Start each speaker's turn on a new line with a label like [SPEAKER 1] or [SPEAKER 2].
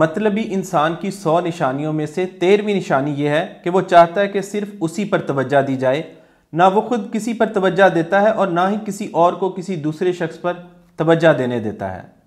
[SPEAKER 1] मतलबी इंसान की सौ निशानियों में से तेरहवीं निशानी यह है कि वो चाहता है कि सिर्फ उसी पर तवज्जा दी जाए ना वो खुद किसी पर तवज्जा देता है और ना ही किसी और को किसी दूसरे शख्स पर तवज्जा देने देता है